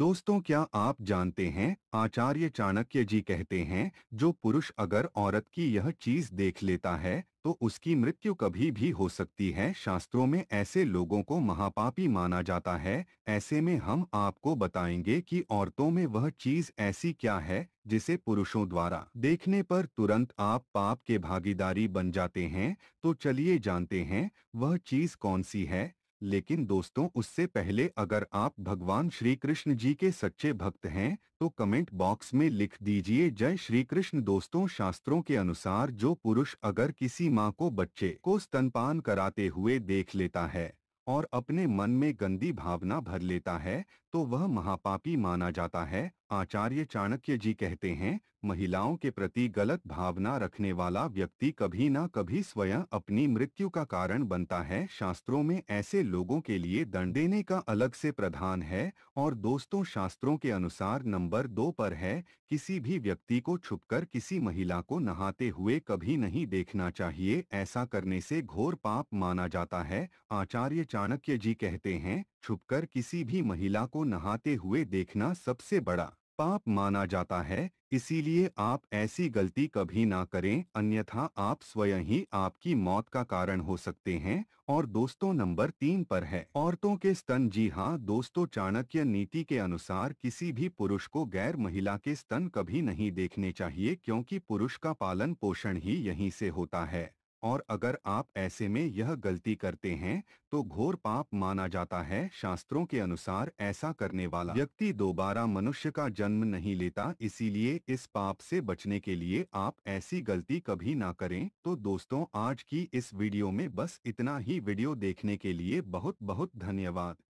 दोस्तों क्या आप जानते हैं आचार्य चाणक्य जी कहते हैं जो पुरुष अगर औरत की यह चीज देख लेता है तो उसकी मृत्यु कभी भी हो सकती है शास्त्रों में ऐसे लोगों को महापापी माना जाता है ऐसे में हम आपको बताएंगे कि औरतों में वह चीज ऐसी क्या है जिसे पुरुषों द्वारा देखने पर तुरंत आप पाप के भागीदारी बन जाते हैं तो चलिए जानते हैं वह चीज कौन सी है लेकिन दोस्तों उससे पहले अगर आप भगवान श्री कृष्ण जी के सच्चे भक्त हैं तो कमेंट बॉक्स में लिख दीजिए जय श्री कृष्ण दोस्तों शास्त्रों के अनुसार जो पुरुष अगर किसी माँ को बच्चे को स्तनपान कराते हुए देख लेता है और अपने मन में गंदी भावना भर लेता है तो वह महापापी माना जाता है आचार्य चाणक्य जी कहते हैं महिलाओं के प्रति गलत भावना रखने वाला व्यक्ति कभी ना कभी स्वयं अपनी मृत्यु का कारण बनता है शास्त्रों में ऐसे लोगों के लिए दंड देने का अलग से प्रधान है और दोस्तों शास्त्रों के अनुसार नंबर दो पर है किसी भी व्यक्ति को छुपकर किसी महिला को नहाते हुए कभी नहीं देखना चाहिए ऐसा करने से घोर पाप माना जाता है आचार्य चाणक्य जी कहते हैं छुपकर किसी भी महिला को नहाते हुए देखना सबसे बड़ा पाप माना जाता है इसीलिए आप ऐसी गलती कभी ना करें अन्यथा आप स्वयं ही आपकी मौत का कारण हो सकते हैं और दोस्तों नंबर तीन पर है औरतों के स्तन जी हाँ दोस्तों चाणक्य नीति के अनुसार किसी भी पुरुष को गैर महिला के स्तन कभी नहीं देखने चाहिए क्योंकि पुरुष का पालन पोषण ही यहीं से होता है और अगर आप ऐसे में यह गलती करते हैं तो घोर पाप माना जाता है शास्त्रों के अनुसार ऐसा करने वाला व्यक्ति दोबारा मनुष्य का जन्म नहीं लेता इसीलिए इस पाप से बचने के लिए आप ऐसी गलती कभी ना करें तो दोस्तों आज की इस वीडियो में बस इतना ही वीडियो देखने के लिए बहुत बहुत धन्यवाद